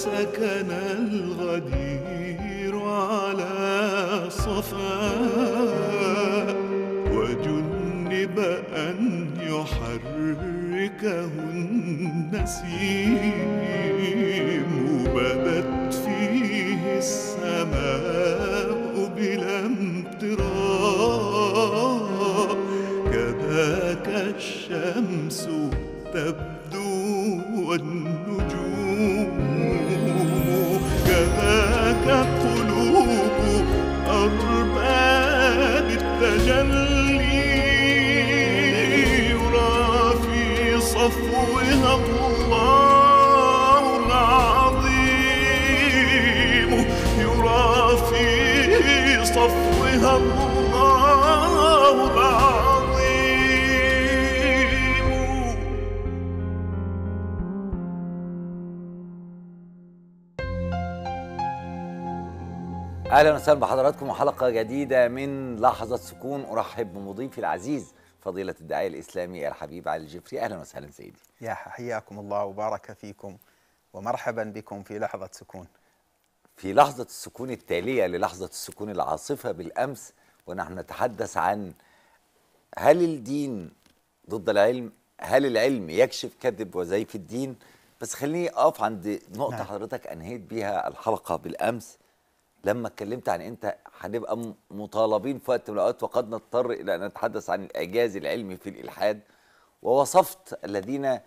سكن الغدير على صفا وجنب أن يحركه النسيم تجلي يرى في صفوها الله العظيم يرى في صفوها الله اهلا وسهلا بحضراتكم وحلقه جديده من لحظه سكون ارحب بمضيفي العزيز فضيله الداعيه الاسلامي الحبيب علي الجفري اهلا وسهلا سيدي يا حياكم الله وبارك فيكم ومرحبا بكم في لحظه سكون في لحظه السكون التاليه للحظه السكون العاصفه بالامس ونحن نتحدث عن هل الدين ضد العلم هل العلم يكشف كذب وزيف الدين بس خليني اقف عند نقطه نعم. حضرتك انهيت بيها الحلقه بالامس لما اتكلمت عن انت هنبقى مطالبين في وقت من الاوقات وقد نضطر الى ان نتحدث عن الاعجاز العلمي في الالحاد ووصفت الذين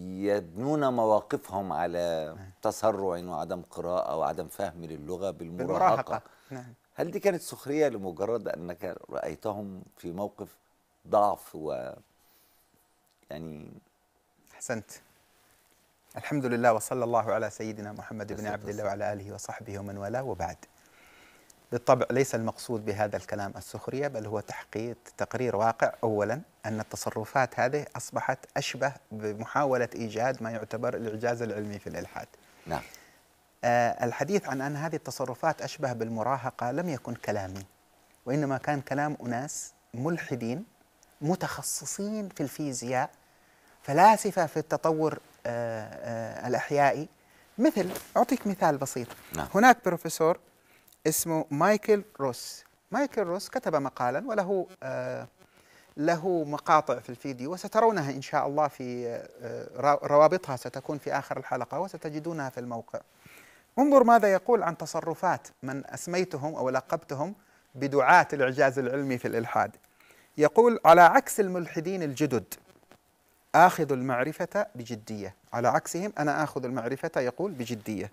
يبنون مواقفهم على تسرع وعدم قراءه وعدم فهم للغه بالمراهقه نعم. هل دي كانت سخريه لمجرد انك رايتهم في موقف ضعف و يعني احسنت الحمد لله وصلى الله على سيدنا محمد بن عبد الله وعلى آله وصحبه ومن والاه وبعد بالطبع ليس المقصود بهذا الكلام السخرية بل هو تحقيق تقرير واقع أولا أن التصرفات هذه أصبحت أشبه بمحاولة إيجاد ما يعتبر الإعجاز العلمي في الإلحاد نعم آه الحديث عن أن هذه التصرفات أشبه بالمراهقة لم يكن كلامي وإنما كان كلام أناس ملحدين متخصصين في الفيزياء فلاسفة في التطور آه، آه، الأحيائي مثل أعطيك مثال بسيط نعم. هناك بروفيسور اسمه مايكل روس مايكل روس كتب مقالا وله آه، له مقاطع في الفيديو وسترونها إن شاء الله في روابطها ستكون في آخر الحلقة وستجدونها في الموقع انظر ماذا يقول عن تصرفات من أسميتهم أو لقبتهم بدعاة الإعجاز العلمي في الإلحاد يقول على عكس الملحدين الجدد آخذ المعرفة بجدية على عكسهم أنا آخذ المعرفة يقول بجدية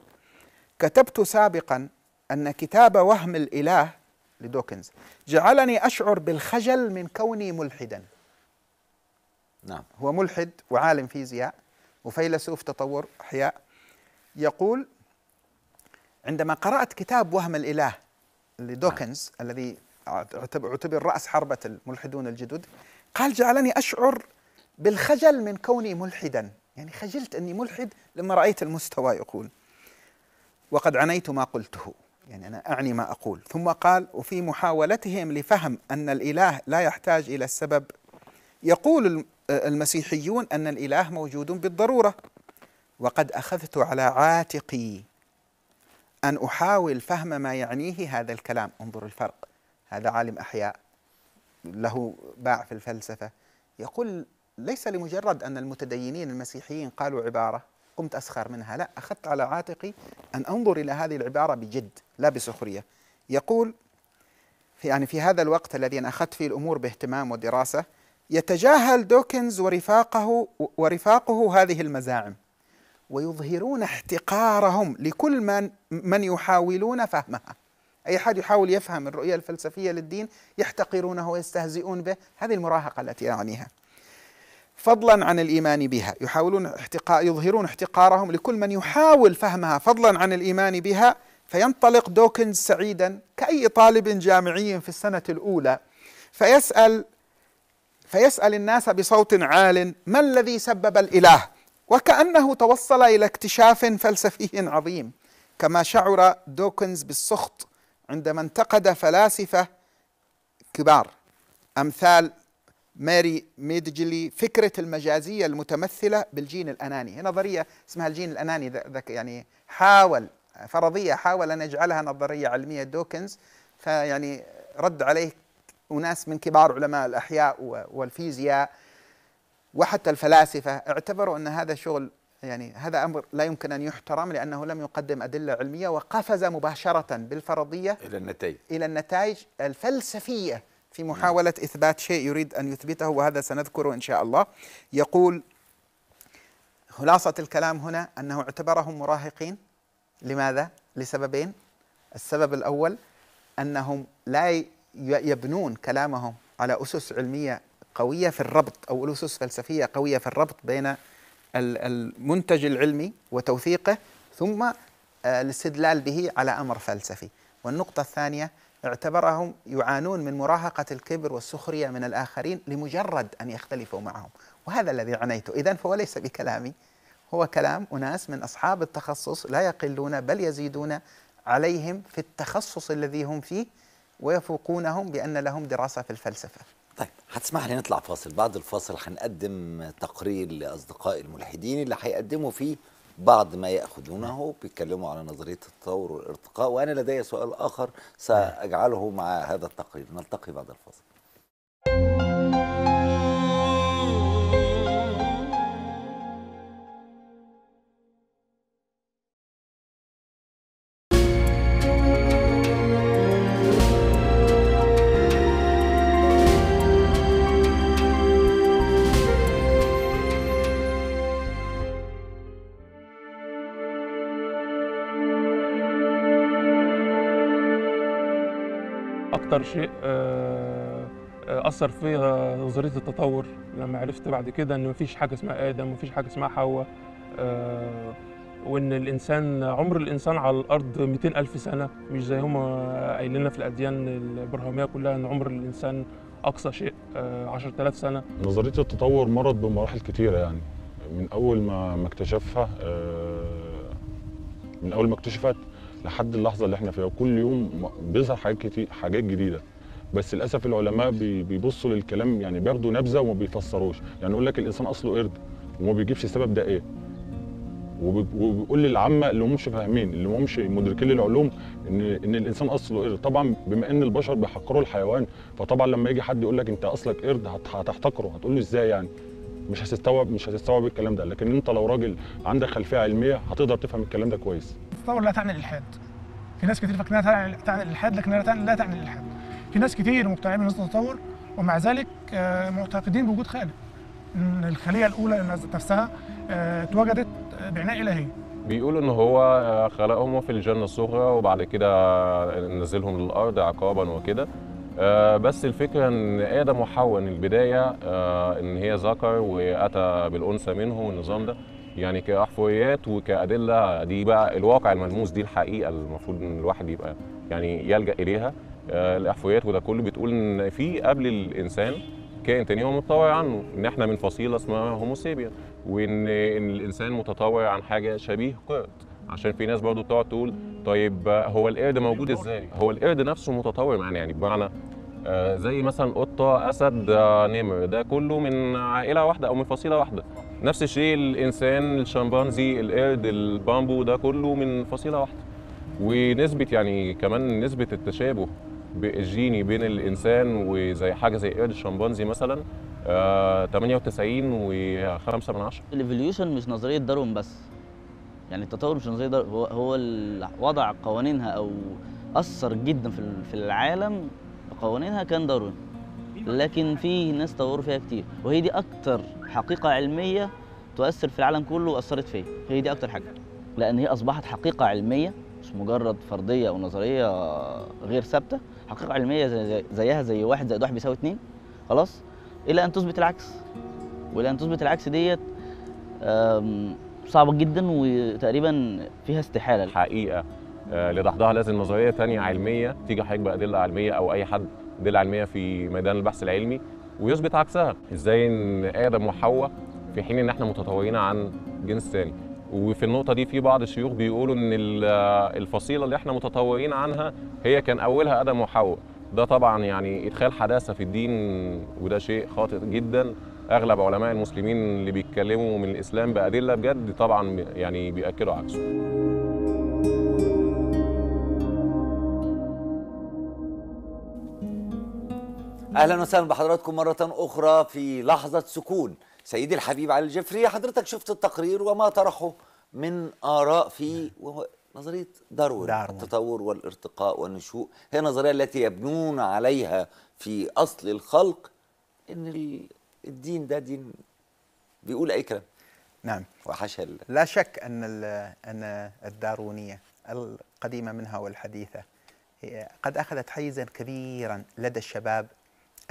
كتبت سابقا أن كتاب وهم الإله لدوكنز جعلني أشعر بالخجل من كوني ملحدا نعم هو ملحد وعالم فيزياء وفيلسوف تطور أحياء يقول عندما قرأت كتاب وهم الإله لدوكنز نعم. الذي اعتبر رأس حربة الملحدون الجدد قال جعلني أشعر بالخجل من كوني ملحدا يعني خجلت أني ملحد لما رأيت المستوى يقول وقد عنيت ما قلته يعني أنا أعني ما أقول ثم قال وفي محاولتهم لفهم أن الإله لا يحتاج إلى السبب يقول المسيحيون أن الإله موجود بالضرورة وقد أخذت على عاتقي أن أحاول فهم ما يعنيه هذا الكلام انظر الفرق هذا عالم أحياء له باع في الفلسفة يقول ليس لمجرد أن المتدينين المسيحيين قالوا عبارة قمت أسخر منها لا أخذت على عاتقي أن أنظر إلى هذه العبارة بجد لا بسخرية يقول في يعني في هذا الوقت الذي أنا أخذت فيه الأمور باهتمام ودراسة يتجاهل دوكنز ورفاقه ورفاقه هذه المزاعم ويظهرون احتقارهم لكل من من يحاولون فهمها أي أحد يحاول يفهم الرؤية الفلسفية للدين يحتقرونه ويستهزئون به هذه المراهقة التي أعنيها فضلا عن الايمان بها يحاولون احتقار يظهرون احتقارهم لكل من يحاول فهمها فضلا عن الايمان بها فينطلق دوكنز سعيدا كأي طالب جامعي في السنة الأولى فيسأل فيسأل الناس بصوت عال ما الذي سبب الإله؟ وكأنه توصل إلى اكتشاف فلسفي عظيم كما شعر دوكنز بالسخط عندما انتقد فلاسفة كبار أمثال ماري ميدجلي فكرة المجازية المتمثلة بالجين الأناني هي نظرية اسمها الجين الأناني ذك يعني حاول فرضية حاول أن يجعلها نظرية علمية دوكنز فيعني رد عليه أناس من كبار علماء الأحياء والفيزياء وحتى الفلاسفة اعتبروا أن هذا شغل يعني هذا أمر لا يمكن أن يحترم لأنه لم يقدم أدلة علمية وقفز مباشرة بالفرضية إلى النتائج إلى النتائج الفلسفية في محاولة إثبات شيء يريد أن يثبته وهذا سنذكره إن شاء الله يقول خلاصة الكلام هنا أنه اعتبرهم مراهقين لماذا؟ لسببين السبب الأول أنهم لا يبنون كلامهم على أسس علمية قوية في الربط أو أسس فلسفية قوية في الربط بين المنتج العلمي وتوثيقه ثم آه، الاستدلال به على أمر فلسفي والنقطة الثانية اعتبرهم يعانون من مراهقة الكبر والسخرية من الآخرين لمجرد أن يختلفوا معهم وهذا الذي عنيته إذا فهو ليس بكلامي هو كلام أناس من أصحاب التخصص لا يقلون بل يزيدون عليهم في التخصص الذي هم فيه ويفوقونهم بأن لهم دراسة في الفلسفة طيب هتسمح لي نطلع فاصل بعد الفاصل هنقدم تقرير لأصدقاء الملحدين اللي هيقدموا فيه بعض ما يأخذونه بيتكلموا على نظرية التطور والارتقاء وأنا لدي سؤال آخر سأجعله مع هذا التقرير نلتقي بعد الفاصل شيء آه، آه، اثر في آه، نظريه التطور لما عرفت بعد كده ان مفيش حاجه اسمها ادم مفيش حاجه اسمها حواء وان الانسان عمر الانسان على الارض 200 الف سنه مش زي هما قايلين في الاديان الابراهيميه كلها ان عمر الانسان اقصى شيء 10000 سنه نظريه التطور مرت بمراحل كتيره يعني من اول ما ما اكتشفها من اول ما اكتشفت لحد اللحظه اللي احنا فيها كل يوم بيظهر حاجات كتير حاجات جديده بس للاسف العلماء بيبصوا للكلام يعني بياخدوا نبذه وما بيفسروش يعني يقول لك الانسان اصله قرد وما بيجيبش السبب ده ايه وبيقول للعامه اللي همش فاهمين اللي همش مدركين للعلوم ان ان الانسان اصله قرد طبعا بما ان البشر بيحقروا الحيوان فطبعا لما يجي حد يقول لك انت اصلك قرد هتحتقره هتقول له ازاي يعني مش هتستوعب مش هتستوعب الكلام ده لكن انت لو راجل عندك خلفيه علميه هتقدر تفهم الكلام ده كويس التطور لا تعني الالحاد في ناس كتير فاكرينها تعني الالحاد لكن لا تعني الالحاد في ناس كتير مقتنعين بنظريه التطور ومع ذلك آه، معتقدين بوجود خالق ان الخليه الاولى نفسها آه، اتوجدت بعناء الهي بيقولوا ان هو آه، خلقهم في الجنه الصغرى وبعد كده نزلهم للارض عقابا وكده بس الفكره ان ادم وحواء البدايه ان هي ذكر واتى بالانثى منهم النظام ده يعني كأحفويات وكأدلة دي بقى الواقع الملموس دي الحقيقة المفروض إن الواحد يبقى يعني يلجأ إليها آه، الأحفويات وده كله بتقول إن في قبل الإنسان كائن تاني هو متطوع عنه إن إحنا من فصيلة اسمها هوموسيبيا وإن إن الإنسان متطوع عن حاجة شبيه قرد عشان في ناس برضو بتقعد تقول طيب هو القرد موجود ازاي؟ هو القرد نفسه متطور معانا يعني بمعنى آه، زي مثلا قطه اسد آه، نمر ده كله من عائله واحده او من فصيله واحده نفس الشيء الانسان الشمبانزي القرد البامبو ده كله من فصيله واحده ونسبه يعني كمان نسبه التشابه الجيني بين الانسان وزي حاجه زي قرد الشمبانزي مثلا آه 98 و5 من 10 الايفوليوشن مش نظريه داروين بس يعني التطور مش نظريه داروين هو هو وضع قوانينها او اثر جدا في في العالم بقوانينها كان داروين لكن في ناس طوروا فيها كتير وهي دي اكتر حقيقه علميه تؤثر في العالم كله واثرت فيا هي دي اكتر حاجه لان هي اصبحت حقيقه علميه مش مجرد فرضيه او نظريه غير ثابته حقيقه علميه زي زيها زي واحد زائد واحد بيساوي اتنين خلاص الى ان تثبت العكس والى ان تثبت العكس ديت صعبه جدا وتقريبا فيها استحاله حقيقه آه، لدحضها لازم نظريه تانية علميه تيجي حضرتك بادله علميه او اي حد ادله علميه في ميدان البحث العلمي ويثبت عكسها ازاي ان ادم وحواء في حين ان احنا متطورين عن جنس ثاني وفي النقطه دي في بعض الشيوخ بيقولوا ان الفصيله اللي احنا متطورين عنها هي كان اولها ادم وحواء ده طبعا يعني ادخال حداثه في الدين وده شيء خاطئ جدا اغلب علماء المسلمين اللي بيتكلموا من الاسلام بادله بجد طبعا يعني بياكدوا عكسه اهلا وسهلا بحضراتكم مره اخرى في لحظه سكون سيدي الحبيب علي الجفري حضرتك شفت التقرير وما طرحه من اراء في نظريه داروين, التطور والارتقاء والنشوء هي النظريه التي يبنون عليها في اصل الخلق ان الدين ده دين بيقول اي كلام نعم وحاشا لا شك ان ان الدارونيه القديمه منها والحديثه قد اخذت حيزا كبيرا لدى الشباب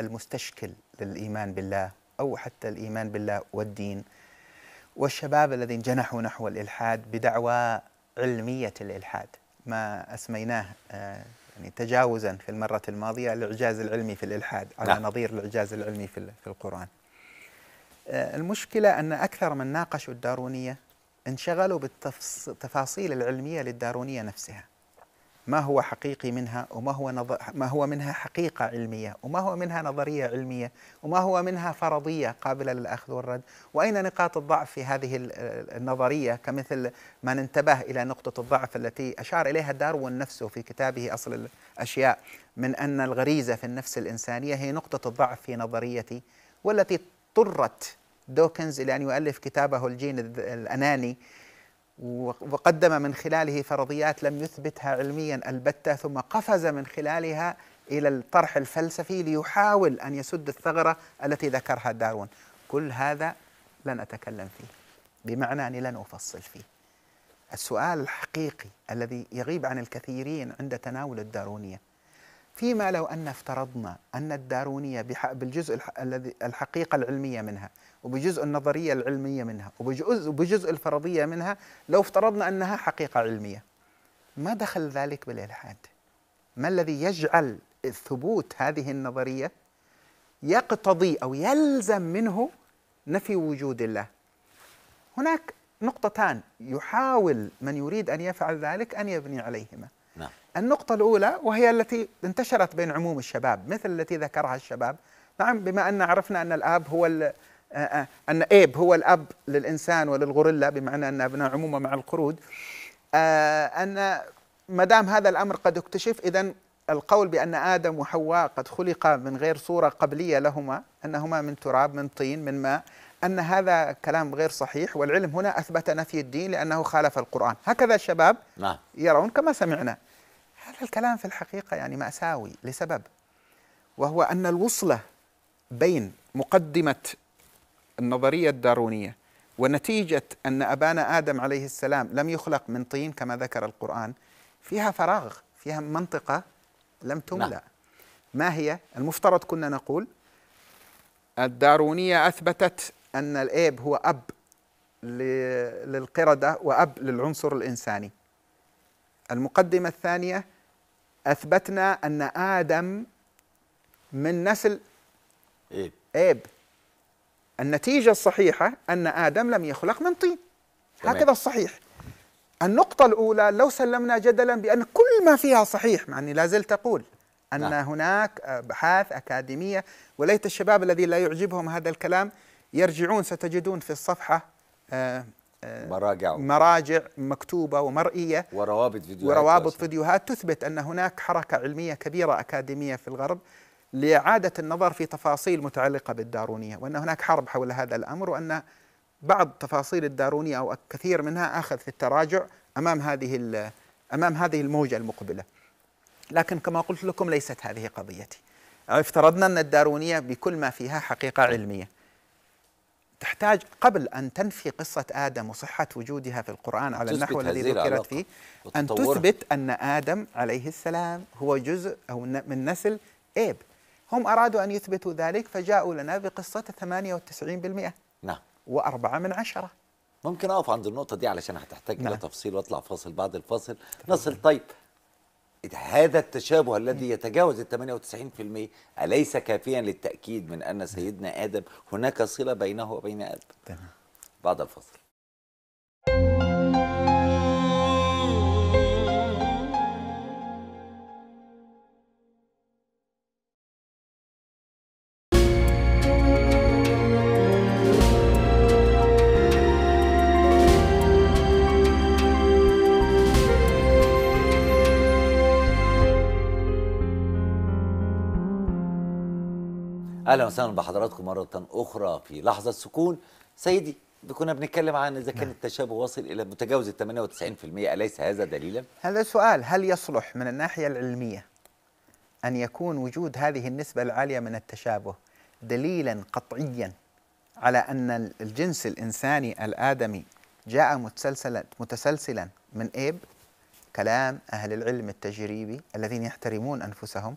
المستشكل للإيمان بالله أو حتى الإيمان بالله والدين والشباب الذين جنحوا نحو الإلحاد بدعوى علمية الإلحاد ما أسميناه آه، يعني تجاوزا في المرة الماضية الإعجاز العلمي في الإلحاد على نعم. نظير الإعجاز العلمي في, في القرآن آه، المشكلة أن أكثر من ناقشوا الدارونية انشغلوا بالتفاصيل العلمية للدارونية نفسها ما هو حقيقي منها وما هو ما هو منها حقيقه علميه وما هو منها نظريه علميه وما هو منها فرضيه قابله للاخذ والرد واين نقاط الضعف في هذه النظريه كمثل ما ننتبه الى نقطه الضعف التي اشار اليها داروين نفسه في كتابه اصل الاشياء من ان الغريزه في النفس الانسانيه هي نقطه الضعف في نظريتي والتي اضطرت دوكنز الى ان يؤلف كتابه الجين الاناني وقدم من خلاله فرضيات لم يثبتها علميا البتة ثم قفز من خلالها إلى الطرح الفلسفي ليحاول أن يسد الثغرة التي ذكرها دارون كل هذا لن أتكلم فيه بمعنى أني لن أفصل فيه السؤال الحقيقي الذي يغيب عن الكثيرين عند تناول الدارونية فيما لو أن افترضنا أن الدارونية بالجزء الذي الحقيقة العلمية منها وبجزء النظرية العلمية منها وبجزء, وبجزء الفرضية منها لو افترضنا أنها حقيقة علمية ما دخل ذلك بالإلحاد ما الذي يجعل ثبوت هذه النظرية يقتضي أو يلزم منه نفي وجود الله هناك نقطتان يحاول من يريد أن يفعل ذلك أن يبني عليهما نعم. النقطة الأولى وهي التي انتشرت بين عموم الشباب مثل التي ذكرها الشباب نعم بما أن عرفنا أن الآب هو آه، آه، أن إيب هو الأب للإنسان وللغوريلا بمعنى أن أبناء عمومة مع القرود آه، أن ما دام هذا الأمر قد اكتشف إذا القول بأن آدم وحواء قد خلقا من غير صورة قبلية لهما أنهما من تراب من طين من ماء أن هذا كلام غير صحيح والعلم هنا أثبت نفي الدين لأنه خالف القرآن هكذا الشباب نعم. يرون كما سمعنا هذا الكلام في الحقيقة يعني مأساوي لسبب وهو أن الوصلة بين مقدمة النظرية الدارونية ونتيجة أن أبانا آدم عليه السلام لم يخلق من طين كما ذكر القرآن فيها فراغ فيها منطقة لم تملأ نعم. ما هي؟ المفترض كنا نقول الدارونية أثبتت أن الأب هو أب للقردة وأب للعنصر الإنساني المقدمة الثانية اثبتنا ان ادم من نسل ايب ايب النتيجه الصحيحه ان ادم لم يخلق من طين هكذا الصحيح النقطة الأولى لو سلمنا جدلا بأن كل ما فيها صحيح مع أني لا زلت أقول أن نعم. هناك أبحاث أكاديمية وليت الشباب الذي لا يعجبهم هذا الكلام يرجعون ستجدون في الصفحة آه، مراجع مراجع مكتوبة ومرئية وروابط فيديوهات وروابط فيديوهات تثبت أن هناك حركة علمية كبيرة أكاديمية في الغرب لإعادة النظر في تفاصيل متعلقة بالدارونية وأن هناك حرب حول هذا الأمر وأن بعض تفاصيل الدارونية أو كثير منها أخذ في التراجع أمام هذه أمام هذه الموجة المقبلة لكن كما قلت لكم ليست هذه قضيتي افترضنا أن الدارونية بكل ما فيها حقيقة علمية تحتاج قبل أن تنفي قصة آدم وصحة وجودها في القرآن على النحو الذي ذكرت فيه أن تثبت أن آدم عليه السلام هو جزء أو من نسل إيب هم أرادوا أن يثبتوا ذلك فجاءوا لنا بقصة 98% نعم وأربعة من عشرة ممكن أقف عند النقطة دي علشان هتحتاج نعم. إلى تفصيل وأطلع فاصل بعد الفاصل نصل طيب هذا التشابه الذي يتجاوز ال 98% أليس كافيا للتأكيد من أن سيدنا آدم هناك صلة بينه وبين آدم؟ تمام بعد الفصل اهلا وسهلا بحضراتكم مره اخرى في لحظه سكون سيدي كنا بنتكلم عن اذا كان نعم. التشابه واصل الى متجاوز ال 98% اليس هذا دليلا هذا سؤال هل يصلح من الناحيه العلميه ان يكون وجود هذه النسبه العاليه من التشابه دليلا قطعيا على ان الجنس الانساني الادمي جاء متسلسلا متسلسلا من ايب كلام اهل العلم التجريبي الذين يحترمون انفسهم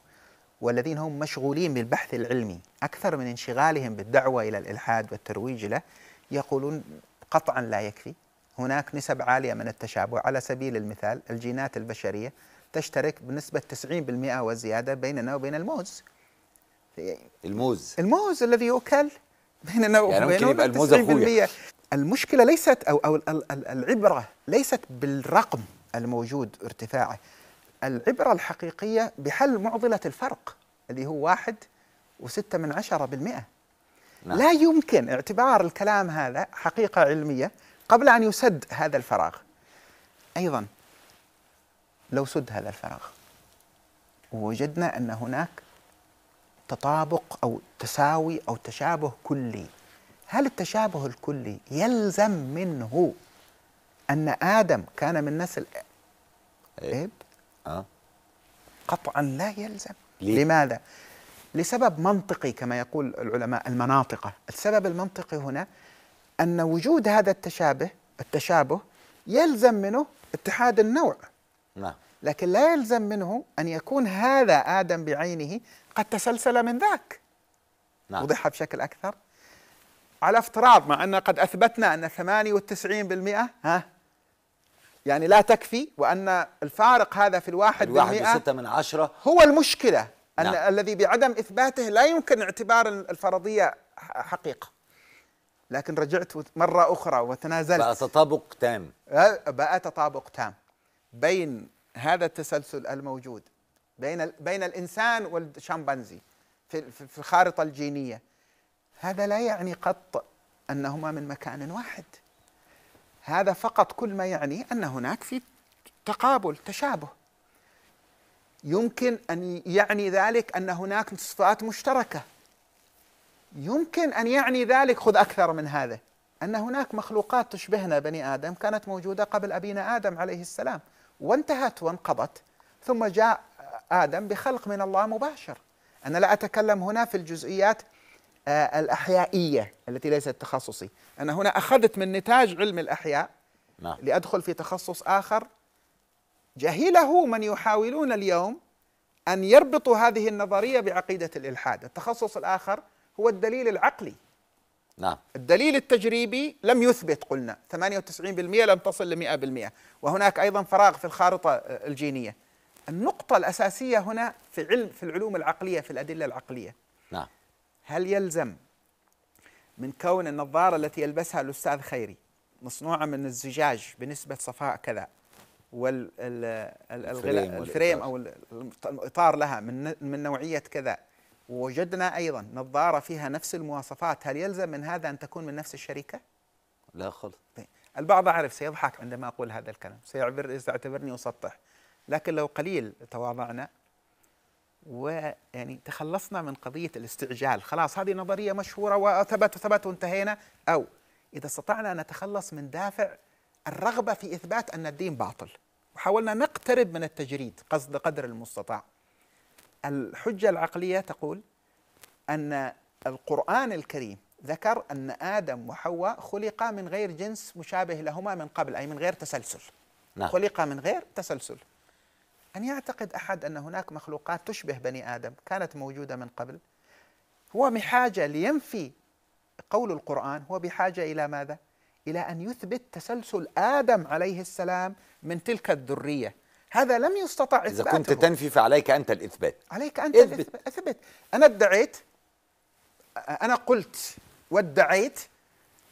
والذين هم مشغولين بالبحث العلمي أكثر من انشغالهم بالدعوة إلى الإلحاد والترويج له يقولون قطعا لا يكفي هناك نسب عالية من التشابه على سبيل المثال الجينات البشرية تشترك بنسبة 90% وزياده بيننا وبين الموز الموز الموز الذي يؤكل بيننا وبين يعني ممكن يبقى الموز أخويا المشكلة ليست أو, أو العبرة ليست بالرقم الموجود ارتفاعه العبرة الحقيقية بحل معضلة الفرق اللي هو واحد وستة من عشرة بالمئة نعم. لا يمكن اعتبار الكلام هذا حقيقة علمية قبل أن يسد هذا الفراغ أيضا لو سد هذا الفراغ ووجدنا أن هناك تطابق أو تساوي أو تشابه كلي هل التشابه الكلي يلزم منه أن آدم كان من نسل إيه؟, إيه. آه. قطعا لا يلزم ليه؟ لماذا؟ لسبب منطقي كما يقول العلماء المناطقة السبب المنطقي هنا أن وجود هذا التشابه التشابه يلزم منه اتحاد النوع نعم لكن لا يلزم منه أن يكون هذا آدم بعينه قد تسلسل من ذاك نعم وضحها بشكل أكثر على افتراض مع أن قد أثبتنا أن 98% ها يعني لا تكفي وأن الفارق هذا في الواحد الواحد بالمئة من عشرة هو المشكلة أن نعم. الذي بعدم إثباته لا يمكن اعتبار الفرضية حقيقة لكن رجعت مرة أخرى وتنازلت بقى تطابق تام أه، بقى تطابق تام بين هذا التسلسل الموجود بين بين الإنسان والشمبانزي في في الخارطة الجينية هذا لا يعني قط أنهما من مكان واحد هذا فقط كل ما يعني أن هناك في تقابل تشابه يمكن أن يعني ذلك أن هناك صفات مشتركة يمكن أن يعني ذلك خذ أكثر من هذا أن هناك مخلوقات تشبهنا بني آدم كانت موجودة قبل أبينا آدم عليه السلام وانتهت وانقضت ثم جاء آدم بخلق من الله مباشر أنا لا أتكلم هنا في الجزئيات آه، الأحيائية التي ليست تخصصي أنا هنا أخذت من نتاج علم الأحياء نعم. لأدخل في تخصص آخر جهله من يحاولون اليوم أن يربطوا هذه النظرية بعقيدة الإلحاد التخصص الآخر هو الدليل العقلي نعم الدليل التجريبي لم يثبت قلنا 98% لم تصل ل 100% وهناك أيضا فراغ في الخارطة آه، الجينية النقطة الأساسية هنا في علم في العلوم العقلية في الأدلة العقلية نعم هل يلزم من كون النظارة التي يلبسها الأستاذ خيري مصنوعة من الزجاج بنسبة صفاء كذا والفريم الفريم أو الإطار لها من من نوعية كذا ووجدنا أيضا نظارة فيها نفس المواصفات هل يلزم من هذا أن تكون من نفس الشركة؟ لا خلص طيب. البعض أعرف سيضحك عندما أقول هذا الكلام سيعتبرني أسطح لكن لو قليل تواضعنا ويعني تخلصنا من قضية الاستعجال خلاص هذه نظرية مشهورة وثبت وثبت وانتهينا أو إذا استطعنا أن نتخلص من دافع الرغبة في إثبات أن الدين باطل وحاولنا نقترب من التجريد قصد قدر المستطاع الحجة العقلية تقول أن القرآن الكريم ذكر أن آدم وحواء خلقا من غير جنس مشابه لهما من قبل أي من غير تسلسل نعم. خلقا من غير تسلسل أن يعتقد أحد أن هناك مخلوقات تشبه بني آدم كانت موجودة من قبل هو بحاجة لينفي قول القرآن هو بحاجة إلى ماذا؟ إلى أن يثبت تسلسل آدم عليه السلام من تلك الذرية هذا لم يستطع إثباته إذا كنت تنفي فعليك أنت الإثبات عليك أنت إثبت, الإثبات. أثبت أنا ادعيت أنا قلت وادعيت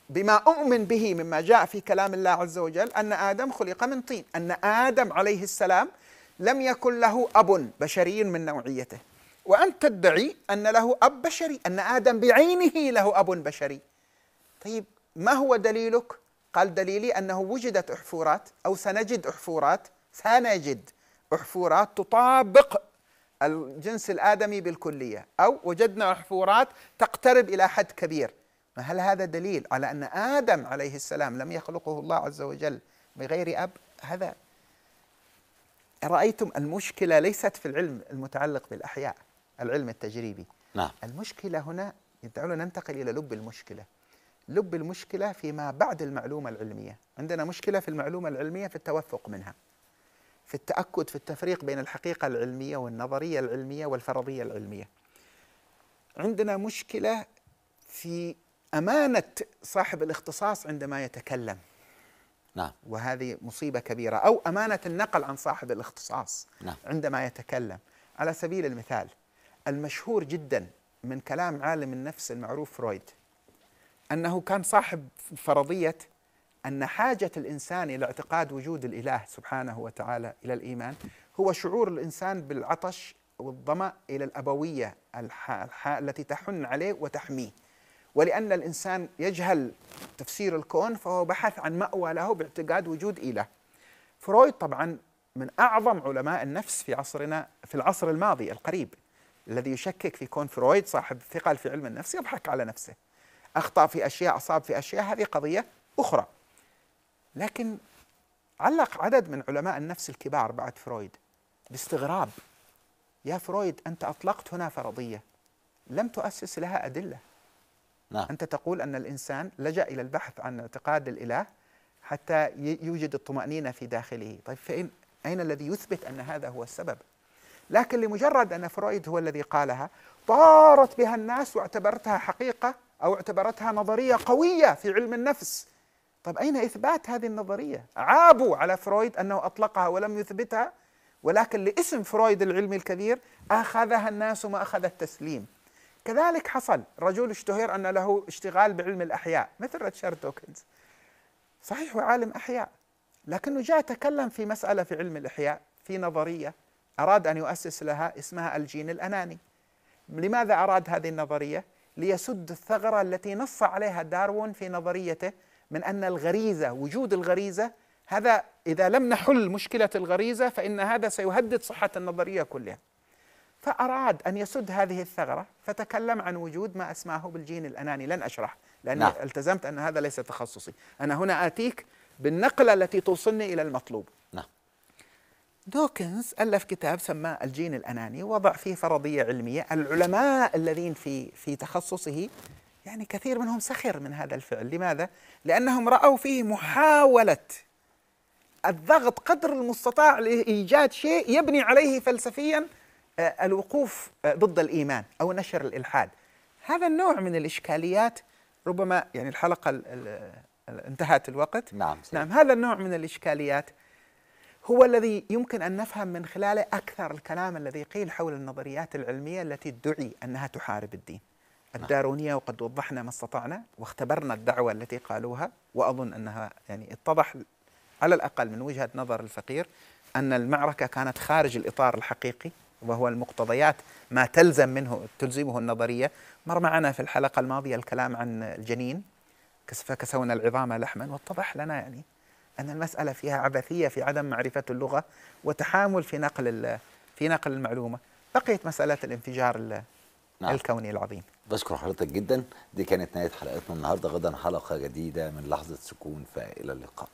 بما أؤمن به مما جاء في كلام الله عز وجل أن آدم خلق من طين أن آدم عليه السلام لم يكن له أب بشري من نوعيته وأنت تدعي أن له أب بشري أن آدم بعينه له أب بشري طيب ما هو دليلك؟ قال دليلي أنه وجدت أحفورات أو سنجد أحفورات سنجد أحفورات تطابق الجنس الآدمي بالكلية أو وجدنا أحفورات تقترب إلى حد كبير ما هل هذا دليل على أن آدم عليه السلام لم يخلقه الله عز وجل بغير أب هذا رأيتم المشكلة ليست في العلم المتعلق بالأحياء العلم التجريبي نعم. المشكلة هنا دعونا ننتقل إلى لب المشكلة لب المشكلة فيما بعد المعلومة العلمية عندنا مشكلة في المعلومة العلمية في التوثق منها في التأكد في التفريق بين الحقيقة العلمية والنظرية العلمية والفرضية العلمية عندنا مشكلة في أمانة صاحب الاختصاص عندما يتكلم نعم وهذه مصيبة كبيرة أو أمانة النقل عن صاحب الاختصاص نعم عندما يتكلم على سبيل المثال المشهور جدا من كلام عالم النفس المعروف فرويد أنه كان صاحب فرضية أن حاجة الإنسان إلى اعتقاد وجود الإله سبحانه وتعالى إلى الإيمان هو شعور الإنسان بالعطش والظمأ إلى الأبوية التي تحن عليه وتحميه ولأن الإنسان يجهل تفسير الكون فهو بحث عن مأوى له باعتقاد وجود إله فرويد طبعا من أعظم علماء النفس في عصرنا في العصر الماضي القريب الذي يشكك في كون فرويد صاحب ثقل في علم النفس يضحك على نفسه أخطأ في أشياء أصاب في أشياء هذه قضية أخرى لكن علق عدد من علماء النفس الكبار بعد فرويد باستغراب يا فرويد أنت أطلقت هنا فرضية لم تؤسس لها أدلة نعم. أنت تقول أن الإنسان لجأ إلى البحث عن اعتقاد الإله حتى يوجد الطمأنينة في داخله طيب فإن أين الذي يثبت أن هذا هو السبب لكن لمجرد أن فرويد هو الذي قالها طارت بها الناس واعتبرتها حقيقة أو اعتبرتها نظرية قوية في علم النفس طيب أين إثبات هذه النظرية عابوا على فرويد أنه أطلقها ولم يثبتها ولكن لاسم فرويد العلمي الكبير أخذها الناس ما أخذ التسليم كذلك حصل رجل اشتهر أن له اشتغال بعلم الأحياء مثل ريتشارد دوكنز صحيح هو عالم أحياء لكنه جاء تكلم في مسألة في علم الإحياء في نظرية أراد أن يؤسس لها اسمها الجين الأناني لماذا أراد هذه النظرية؟ ليسد الثغرة التي نص عليها داروين في نظريته من أن الغريزة وجود الغريزة هذا إذا لم نحل مشكلة الغريزة فإن هذا سيهدد صحة النظرية كلها فأراد أن يسد هذه الثغرة فتكلم عن وجود ما أسماه بالجين الأناني لن أشرح لأني نعم. التزمت أن هذا ليس تخصصي أنا هنا آتيك بالنقلة التي توصلني إلى المطلوب نعم دوكنز ألف كتاب سماه الجين الأناني وضع فيه فرضية علمية العلماء الذين في في تخصصه يعني كثير منهم سخر من هذا الفعل لماذا؟ لأنهم رأوا فيه محاولة الضغط قدر المستطاع لإيجاد شيء يبني عليه فلسفيا آه، الوقوف آه، ضد الإيمان أو نشر الإلحاد هذا النوع من الإشكاليات ربما يعني الحلقة الـ الـ الـ انتهت الوقت نعم سيدي. نعم هذا النوع من الإشكاليات هو الذي يمكن أن نفهم من خلاله أكثر الكلام الذي قيل حول النظريات العلمية التي ادعي أنها تحارب الدين نعم. الدارونية وقد وضحنا ما استطعنا واختبرنا الدعوة التي قالوها وأظن أنها يعني اتضح على الأقل من وجهة نظر الفقير أن المعركة كانت خارج الإطار الحقيقي وهو المقتضيات ما تلزم منه تلزمه النظرية مر معنا في الحلقة الماضية الكلام عن الجنين فكسونا العظام لحما واتضح لنا يعني أن المسألة فيها عبثية في عدم معرفة اللغة وتحامل في نقل في نقل المعلومة بقيت مسألة الانفجار نعم. الكوني العظيم بشكر حضرتك جدا دي كانت نهاية حلقتنا النهاردة غدا حلقة جديدة من لحظة سكون فإلى اللقاء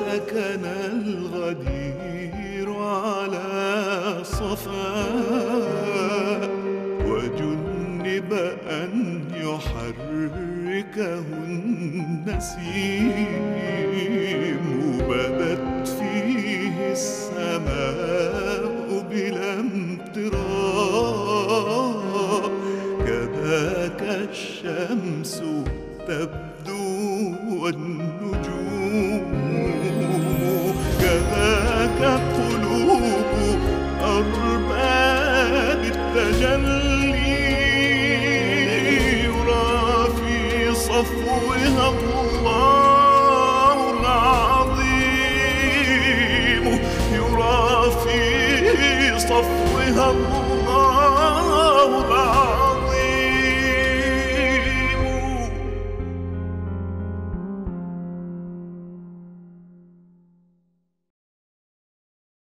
سكن الغدير على صفاء وجنب أن يحركه النسيم بدت فيه السماء بلا امتراء كذاك الشمس تبقى